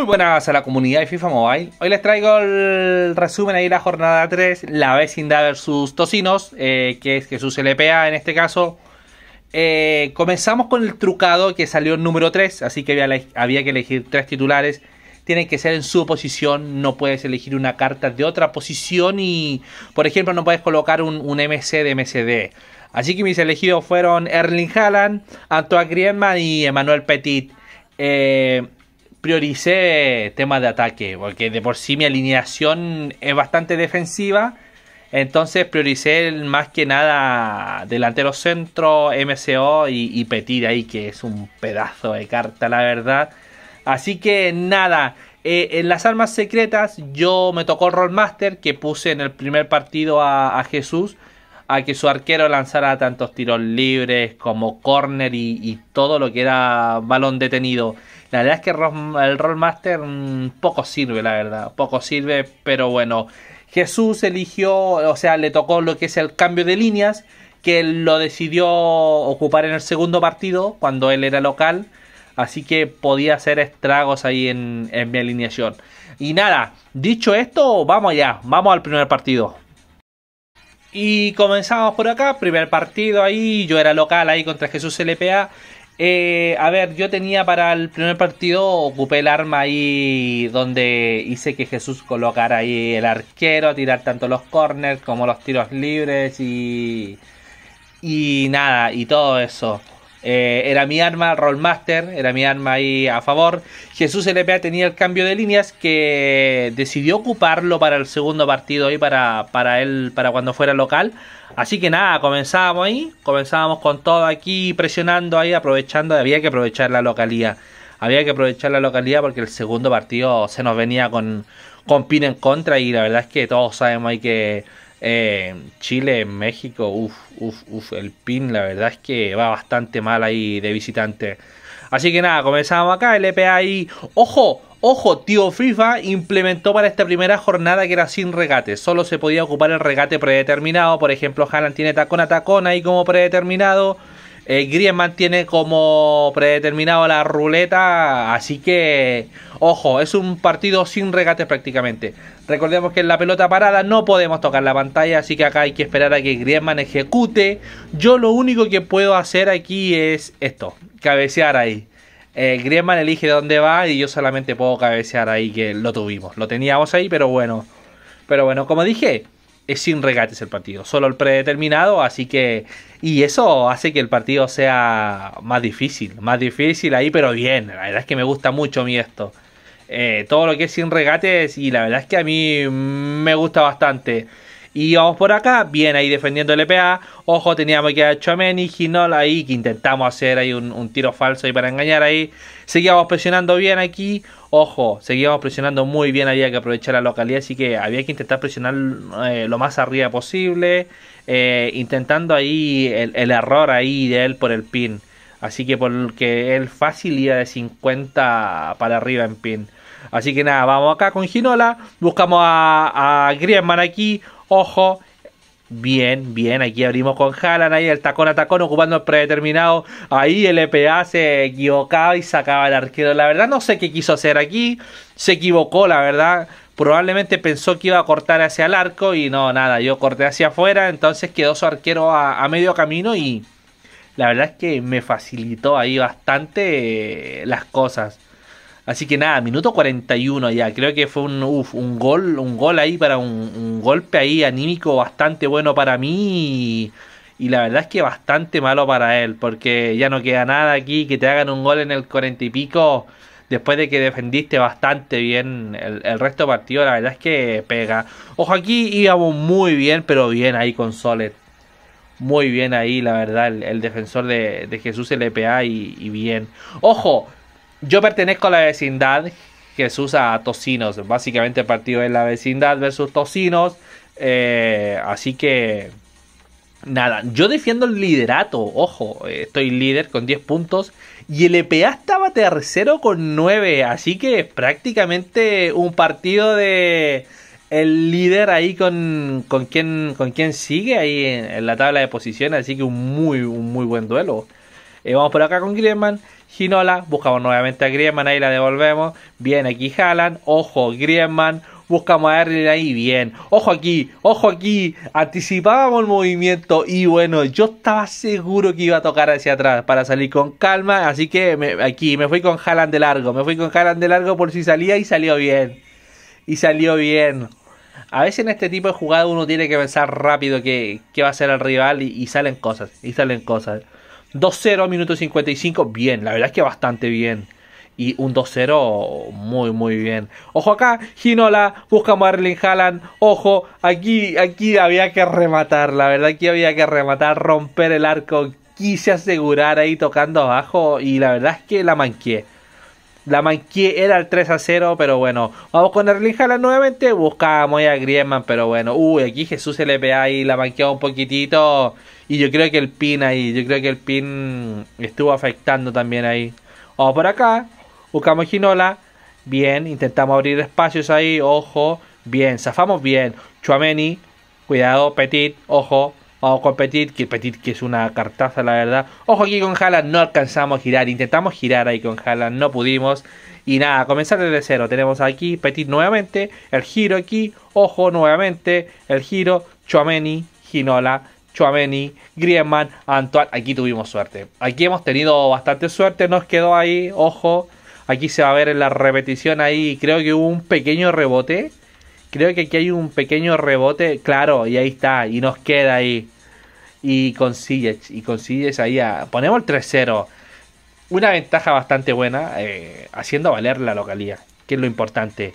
Muy buenas a la comunidad de FIFA Mobile. Hoy les traigo el resumen ahí de la jornada 3, la vecindad versus Tocinos, eh, que es Jesús LPA en este caso. Eh, comenzamos con el trucado que salió el número 3, así que había, que elegir tres titulares. Tienen que ser en su posición, no puedes elegir una carta de otra posición y, por ejemplo, no puedes colocar un, un MC de MCD. Así que mis elegidos fueron Erling Haaland, Antoine Griezmann y Emmanuel Petit. Eh, prioricé temas de ataque, porque de por sí mi alineación es bastante defensiva. Entonces prioricé más que nada delantero centro, MCO y, y ahí, que es un pedazo de carta, la verdad. Así que nada, eh, en las armas secretas yo me tocó el Rollmaster, que puse en el primer partido a, Jesús, a que su arquero lanzara tantos tiros libres como corner y todo lo que era balón detenido. La verdad es que el Rollmaster mm, poco sirve, la verdad. Poco sirve, pero bueno. Jesús eligió, o sea, le tocó lo que es el cambio de líneas, que lo decidió ocupar en el segundo partido, cuando él era local. Así que podía hacer estragos ahí en, en mi alineación. Y nada, dicho esto, vamos allá, vamos al primer partido. Y comenzamos por acá, primer partido ahí, yo era local ahí contra Jesús LPA. Eh, a ver, yo tenía para el primer partido, ocupé el arma ahí donde hice que Jesús colocara ahí el arquero, tirar tanto los corners como los tiros libres y nada, y todo eso. Eh, era mi arma, Rollmaster, era mi arma ahí a favor. Jesús LPA tenía el cambio de líneas que decidió ocuparlo para el segundo partido ahí, para, para él, para cuando fuera local. Así que nada, comenzábamos ahí, comenzábamos con todo aquí, presionando ahí, aprovechando, había que aprovechar la localía. Había que aprovechar la localidad porque el segundo partido se nos venía con, con pin en contra y la verdad es que todos sabemos ahí que eh, Chile, México, uff, uff, uff, el PIN, la verdad es que va bastante mal ahí de visitante. Así que nada, comenzamos acá, el y ¡Ojo! Ojo, tío FIFA implementó para esta primera jornada que era sin regate. Solo se podía ocupar el regate predeterminado. Por ejemplo, Haaland tiene tacón a tacón ahí como predeterminado. Eh, Griezmann tiene como predeterminado la ruleta. Así que, ojo, es un partido sin regate prácticamente. Recordemos que en la pelota parada no podemos tocar la pantalla, así que acá hay que esperar a que Griezmann ejecute. Yo lo único que puedo hacer aquí es esto, cabecear ahí. Eh, Griezmann elige dónde va y yo solamente puedo cabecear ahí que lo tuvimos. Lo teníamos ahí, pero bueno. Pero bueno, como dije, es sin regates el partido, solo el predeterminado, así que... Y eso hace que el partido sea más difícil, más difícil ahí, pero bien, la verdad es que me gusta mucho a mí esto. Eh, todo lo que es sin regates y la verdad es que a mí me gusta bastante. Y vamos por acá, bien ahí defendiendo el EPA. Ojo, teníamos que a y Ginola ahí, que intentamos hacer ahí un, tiro falso ahí para engañar ahí. Seguíamos presionando bien aquí. Ojo, seguíamos presionando muy bien, había que aprovechar la localidad, así que había que intentar presionar eh, lo más arriba posible. Eh, intentando ahí el, error ahí de él por el pin. Así que porque él fácil iba de 50 para arriba en pin. Así que nada, vamos acá con Ginola. Buscamos a, Griezmann aquí. Ojo. Bien, bien, aquí abrimos con Haaland ahí el tacón a tacón ocupando el predeterminado. Ahí el EPA se equivocaba y sacaba el arquero. La verdad no sé qué quiso hacer aquí. Se equivocó, la verdad. Probablemente pensó que iba a cortar hacia el arco y no, nada, yo corté hacia afuera. Entonces quedó su arquero a medio camino y la verdad es que me facilitó ahí bastante eh, las cosas. Así que nada, minuto 41 ya. Creo que fue un, un gol, un gol ahí para un, golpe ahí anímico bastante bueno para mí. Y, la verdad es que bastante malo para él. Porque ya no queda nada aquí. Que te hagan un gol en el 40 y pico. Después de que defendiste bastante bien el, resto del partido, la verdad es que pega. Ojo, aquí íbamos muy bien, pero bien ahí con Soled. muy bien ahí, la verdad, el, defensor de, Jesús LPA y, y bien. Ojo, yo pertenezco a la vecindad que se usa a tocinos. Básicamente partido de la vecindad versus tocinos. Eh, así que... Nada, yo defiendo el liderato, ojo, eh, estoy líder con 10 puntos y el EPA estaba tercero con 9, así que es prácticamente un partido de el líder ahí con, con, quien, con quien sigue ahí en, la tabla de posiciones, así que un muy, un muy buen duelo. Eh, vamos por acá con Griezmann. Ginola, buscamos nuevamente a Griezmann, ahí la devolvemos. Bien, aquí Jalan. Ojo, Griezmann. Buscamos a Erling ahí, bien. Ojo aquí, ojo aquí. Anticipábamos el movimiento y bueno, yo estaba seguro que iba a tocar hacia atrás para salir con calma. Así que aquí me fui con Jalan de largo. Me fui con Jalan de largo por si salía y salió bien. Y salió bien. A veces en este tipo de jugada uno tiene que pensar rápido qué, va a ser el rival y salen cosas. Y salen cosas. 2-0 minuto 55, bien, la verdad es que bastante bien. Y un 2-0 muy, muy bien. Ojo acá, Ginola, busca a Marlin Haaland. Ojo, aquí, aquí había que rematar, la verdad aquí había que rematar, romper el arco. Quise asegurar ahí tocando abajo y la verdad es que la manqué la manqué, era el 3 a 0, pero bueno, vamos con Erling Haaland nuevamente, buscábamos a Griezmann, pero bueno, uy, uh, aquí Jesús se le ve ahí, la manqueaba un poquitito, y yo creo que el pin ahí, yo creo que el pin estuvo afectando también ahí. Vamos por acá, buscamos Ginola, bien, intentamos abrir espacios ahí, ojo, bien, zafamos bien, Chuameni, cuidado, Petit, ojo, Vamos con Petit, que Petit que es una cartaza, la verdad. Ojo aquí con Haaland, no alcanzamos a girar. Intentamos girar ahí con Jalan. no pudimos. Y nada, comenzar desde cero. Tenemos aquí Petit nuevamente, el giro aquí. Ojo nuevamente, el giro. Chuameni, Ginola, Chuameni, Griezmann, Antoine. Aquí tuvimos suerte. Aquí hemos tenido bastante suerte, nos quedó ahí, ojo. Aquí se va a ver en la repetición ahí, creo que hubo un pequeño rebote Creo que aquí hay un pequeño rebote, claro, y ahí está, y nos queda ahí. Y consigues, y consigues ahí Ponemos el 3-0. Una ventaja bastante buena, eh, haciendo valer la localía, que es lo importante.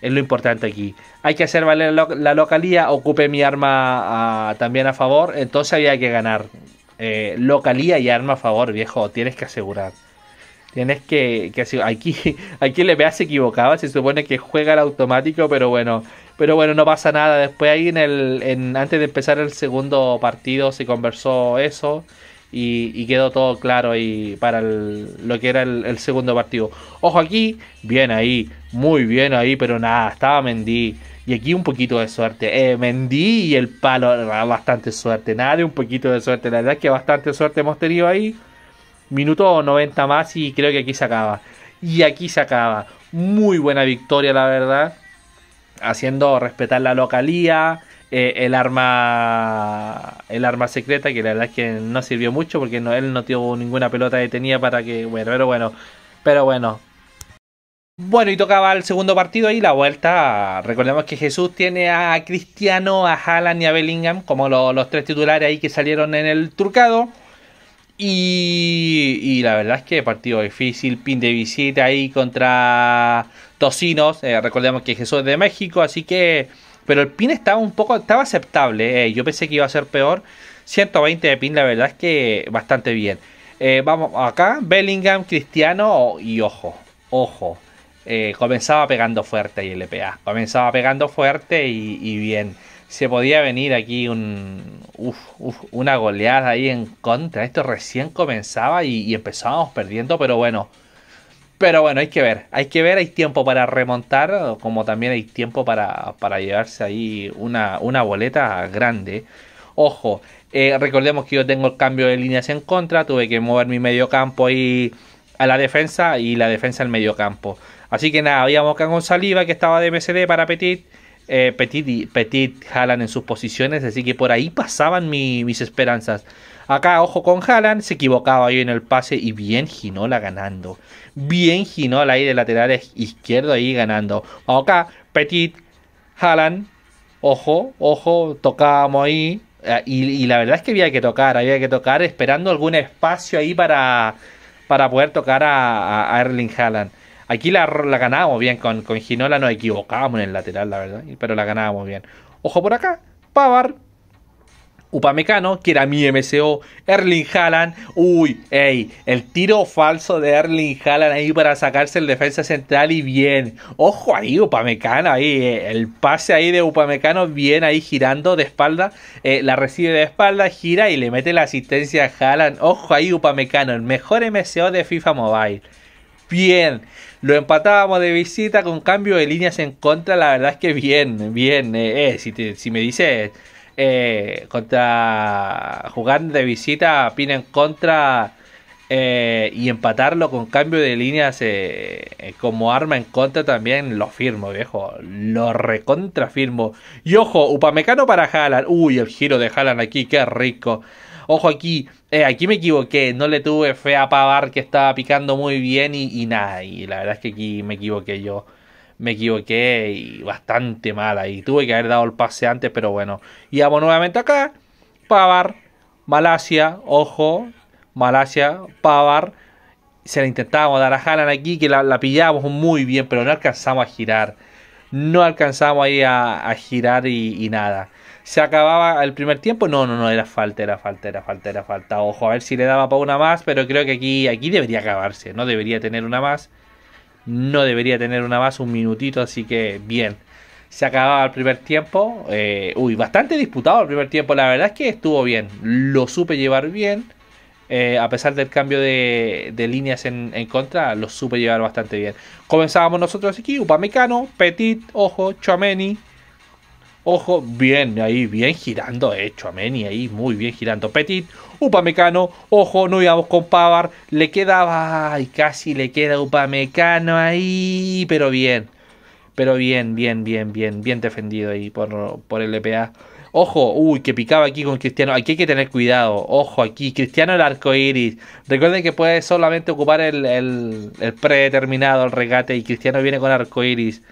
Es lo importante aquí. Hay que hacer valer la localía, ocupe mi arma también a favor, entonces había que ganar. Eh, localía y arma a favor, viejo, tienes que asegurar. Tienes que, que aquí, aquí le veas se se supone que juega el automático, pero bueno, pero bueno, no pasa nada. Después ahí en el, en, antes de empezar el segundo partido se conversó eso y, quedó todo claro y para lo que era el, segundo partido. Ojo aquí, bien ahí, muy bien ahí, pero nada, estaba Mendy. Y aquí un poquito de suerte. Eh, Mendy y el palo, bastante suerte. Nada un poquito de suerte. La verdad es que bastante suerte hemos tenido ahí. Minuto 90 más y creo que aquí se acaba. Y aquí se acaba. Muy buena victoria, la verdad. Haciendo respetar la localía. Eh, el arma el arma secreta que la verdad es que no sirvió mucho porque él no tuvo ninguna pelota detenida para que bueno pero bueno pero bueno bueno, y tocaba el segundo partido y la vuelta. Recordemos que Jesús tiene a Cristiano, a Haaland y a Bellingham como los tres titulares ahí que salieron en el trucado. Y, la verdad es que partido difícil, pin de visita ahí contra Tocinos, eh, recordemos que Jesús es de México, así que... Pero el pin estaba un poco, estaba aceptable, eh, yo pensé que iba a ser peor, 120 de pin, la verdad es que bastante bien. Eh, vamos acá, Bellingham, Cristiano y ojo, ojo, e comenzaba pegando fuerte y EPA. comenzaba pegando fuerte y bien se podía venir aquí un, una goleada ahí en contra. Esto recién comenzaba y, empezábamos perdiendo, pero bueno. Pero bueno, hay que ver, hay que ver, hay tiempo para remontar, como también hay tiempo para, para llevarse ahí una, una boleta grande. Ojo, eh, recordemos que yo tengo el cambio de líneas en contra, tuve que mover mi medio campo ahí a la defensa y la defensa al medio campo. Así que nada, habíamos acá con Saliva que estaba de MCD para Petit eh, Petit, Petit Haaland en sus posiciones, así que por ahí pasaban mis esperanzas. Acá, ojo con Haaland, se equivocaba ahí en el pase y bien Ginola ganando. Bien Ginola ahí de lateral izquierdo ahí ganando. Acá, Petit, Haaland, ojo, ojo, tocábamos ahí. Eh, y, la verdad es que había que tocar, había que tocar esperando algún espacio ahí para, para poder tocar a, a Erling Haaland. Aquí la, ganábamos bien, con, Ginola nos equivocábamos en el lateral, la verdad, pero la ganábamos bien. Ojo por acá, Pavar, Upamecano, que era mi MCO, Erling Haaland. Uy, ey, el tiro falso de Erling Haaland ahí para sacarse el defensa central y bien. Ojo ahí, Upamecano, ahí, eh, el pase ahí de Upamecano, bien ahí girando de espalda. Eh, la recibe de espalda, gira y le mete la asistencia a Haaland. Ojo ahí, Upamecano, el mejor MCO de FIFA Mobile. Bien. Lo empatábamos de visita con cambio de líneas en contra. La verdad es que bien, bien. Eh, eh si, si, me dices eh, contra jugar de visita, Pina en contra eh, y empatarlo con cambio de líneas eh, como arma en contra también, lo firmo, viejo. Lo recontra firmo. Y ojo, Upamecano para Haaland. Uy, el giro de Haaland aquí, qué rico ojo aquí, eh, aquí me equivoqué, no le tuve fe a Pavar que estaba picando muy bien y, nada, y la verdad es que aquí me equivoqué yo. Me equivoqué y bastante mal ahí. Tuve que haber dado el pase antes, pero bueno. Y vamos nuevamente acá. Pavar, Malasia, ojo. Malasia, Pavar. Se la intentábamos dar a Haaland aquí, que la, pillábamos muy bien, pero no alcanzamos a girar. No alcanzamos ahí a, girar y nada se acababa el primer tiempo. No, no, no, era falta, era falta, era falta, era falta. Ojo, a ver si le daba para una más, pero creo que aquí, aquí debería acabarse. No debería tener una más. No debería tener una más, un minutito, así que bien. Se acababa el primer tiempo. Eh, uy, bastante disputado el primer tiempo. La verdad es que estuvo bien. Lo supe llevar bien. Eh, a pesar del cambio de, líneas en, contra, lo supe llevar bastante bien. Comenzábamos nosotros aquí, Upamecano, Petit, Ojo, Chomeni, Ojo, bien ahí, bien girando, hecho, eh, Ameni ahí, muy bien girando. Petit, Upamecano, ojo, no íbamos con Pavar, le quedaba, ay, casi le queda Upamecano ahí, pero bien, pero bien, bien, bien, bien, bien defendido ahí por, por el EPA. Ojo, uy, que picaba aquí con Cristiano. Aquí hay que tener cuidado. Ojo, aquí, Cristiano el arco iris. Recuerden que puede solamente ocupar el, el, el predeterminado, el regate. Y Cristiano viene con arco iris.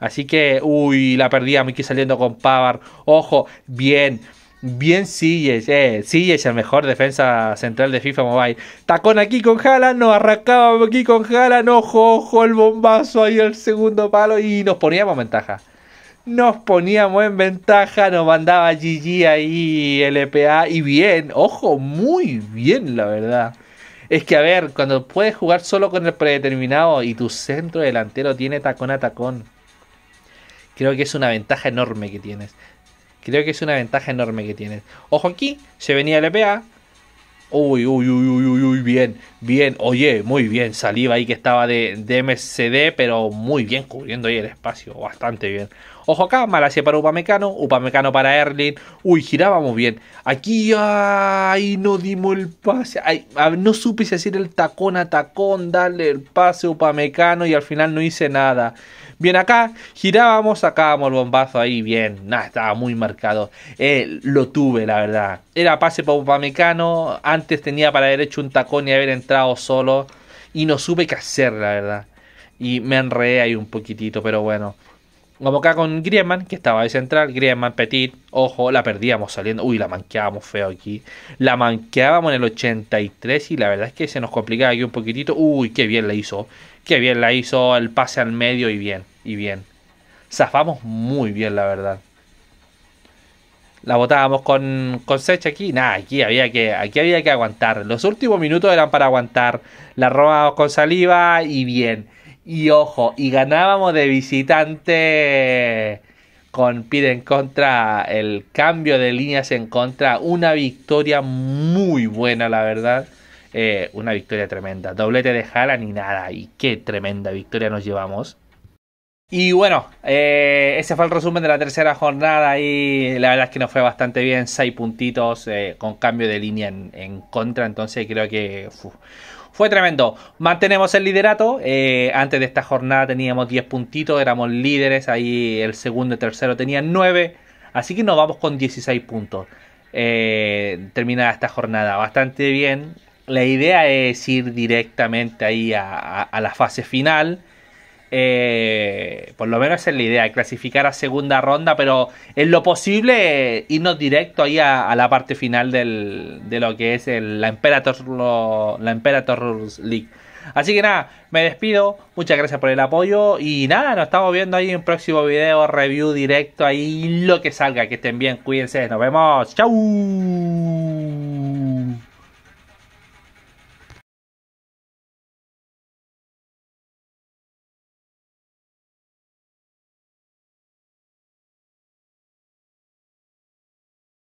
Así que, uy, la perdíamos aquí saliendo con Pavar. Ojo, bien. Bien Sigue, eh. es el mejor defensa central de FIFA Mobile. Tacón aquí con jalan nos arrancábamos aquí con jalan Ojo, ojo, el bombazo ahí el segundo palo y nos poníamos en ventaja. Nos poníamos en ventaja, nos mandaba GG ahí, LPA. Y bien, ojo, muy bien, la verdad. Es que, a ver, cuando puedes jugar solo con el predeterminado y tu centro delantero tiene tacón a tacón Creo que es una ventaja enorme que tienes. Creo que es una ventaja enorme que tienes. Ojo aquí, se venía el EPA. Uy, uy, uy, uy, uy, bien, bien, oye, muy bien, saliva ahí que estaba de, MCD, pero muy bien cubriendo ahí el espacio, bastante bien. Ojo acá, Malasia para Upamecano, Upamecano para Erling, uy, girábamos bien. Aquí, ay, no dimos el pase, ay, no supe si hacer el tacón a tacón, darle el pase a Upamecano y al final no hice nada bien acá, girábamos, sacábamos el bombazo ahí, bien, nada, estaba muy marcado. Eh, lo tuve, la verdad. Era pase para Upamecano, antes tenía para haber hecho un tacón y haber entrado solo, y no supe qué hacer, la verdad. Y me enredé ahí un poquitito, pero bueno. Como acá con Grieman, que estaba de central, Griezmann, Petit, ojo, la perdíamos saliendo. Uy, la manqueábamos feo aquí. La manqueábamos en el 83 y la verdad es que se nos complicaba aquí un poquitito. Uy, qué bien la hizo. Qué bien la hizo el pase al medio y bien, y bien. Zafamos muy bien, la verdad. La botábamos con, con Sech aquí. Nada, aquí había, que, aquí había que aguantar. Los últimos minutos eran para aguantar. La robamos con saliva y bien y ojo, y ganábamos de visitante con PIDE en contra, el cambio de líneas en contra, una victoria muy buena, la verdad. Eh, una victoria tremenda. Doblete de jala ni nada. Y qué tremenda victoria nos llevamos. Y bueno, eh, ese fue el resumen de la tercera jornada y la verdad es que nos fue bastante bien, seis puntitos eh, con cambio de línea en, en, contra, entonces creo que fue tremendo. Mantenemos el liderato. Eh, antes de esta jornada teníamos 10 puntitos, éramos líderes. Ahí el segundo y tercero tenían 9. Así que nos vamos con 16 puntos. Eh, terminada esta jornada bastante bien. La idea es ir directamente ahí a la fase final. Eh, por lo menos es la idea, clasificar a segunda ronda, pero en lo posible irnos directo ahí a, la parte final de lo que es la, Emperator League. Así que nada, me despido, muchas gracias por el apoyo y nada, nos estamos viendo ahí en un próximo video, review directo, ahí lo que salga, que estén bien, cuídense, nos vemos, chau.